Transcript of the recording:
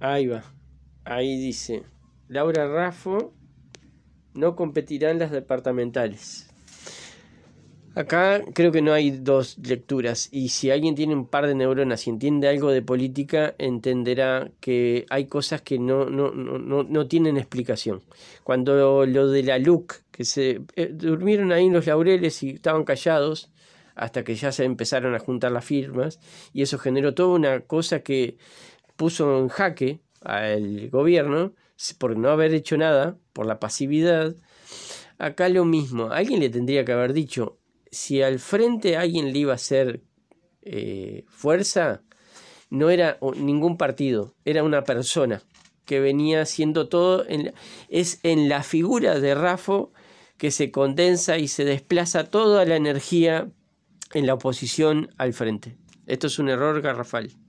Ahí va. Ahí dice. Laura Raffo no competirán las departamentales. Acá creo que no hay dos lecturas y si alguien tiene un par de neuronas y entiende algo de política, entenderá que hay cosas que no, no, tienen explicación. Cuando lo, de la LUC, que se eh, durmieron ahí en los laureles y estaban callados, hasta que ya se empezaron a juntar las firmas y eso generó toda una cosa que puso en jaque al gobierno por no haber hecho nada, por la pasividad. Acá lo mismo, alguien le tendría que haber dicho, si al frente alguien le iba a hacer eh, fuerza, no era ningún partido, era una persona que venía haciendo todo. es en la figura de Rafo que se condensa y se desplaza toda la energía en la oposición al frente. Esto es un error garrafal.